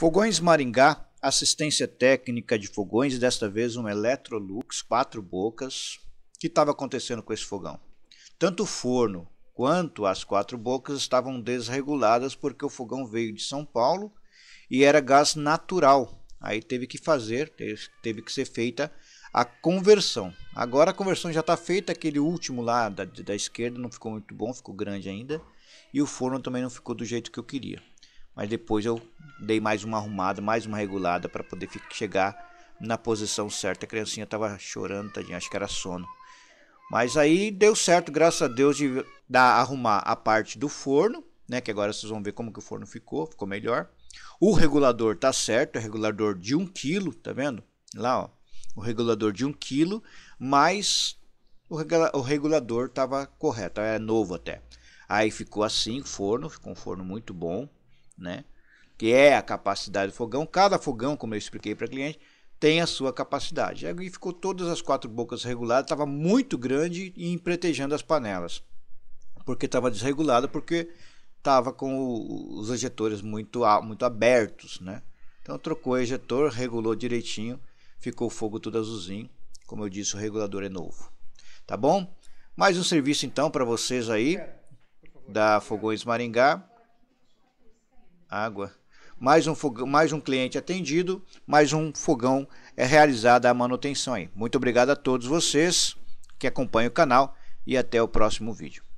Fogões Maringá, assistência técnica de fogões, desta vez um Electrolux, quatro bocas. O que estava acontecendo com esse fogão? Tanto o forno quanto as quatro bocas estavam desreguladas porque o fogão veio de São Paulo e era gás natural. Aí teve que fazer, teve que ser feita a conversão. Agora a conversão já está feita, aquele último lá da, da esquerda não ficou muito bom, ficou grande ainda. E o forno também não ficou do jeito que eu queria mas depois eu dei mais uma arrumada, mais uma regulada para poder chegar na posição certa. A criancinha tava chorando, tadinha, acho que era sono. Mas aí deu certo, graças a Deus, de dar, arrumar a parte do forno, né? Que agora vocês vão ver como que o forno ficou, ficou melhor. O regulador tá certo, é regulador de 1 um kg, tá vendo? Lá, ó, o regulador de 1 um kg, mas o, regula o regulador tava correto, é novo até. Aí ficou assim, forno, ficou um forno muito bom né? que é a capacidade do fogão. Cada fogão, como eu expliquei para o cliente, tem a sua capacidade. Aí ficou todas as quatro bocas reguladas, estava muito grande e empretejando as panelas, porque estava desregulada, porque estava com o, os ejetores muito, muito abertos, né? Então trocou o ejetor, regulou direitinho, ficou o fogo tudo azulzinho. Como eu disse, o regulador é novo. Tá bom? Mais um serviço então para vocês aí da Fogões Maringá água. Mais um, fogão, mais um cliente atendido, mais um fogão é realizada a manutenção aí. Muito obrigado a todos vocês que acompanham o canal e até o próximo vídeo.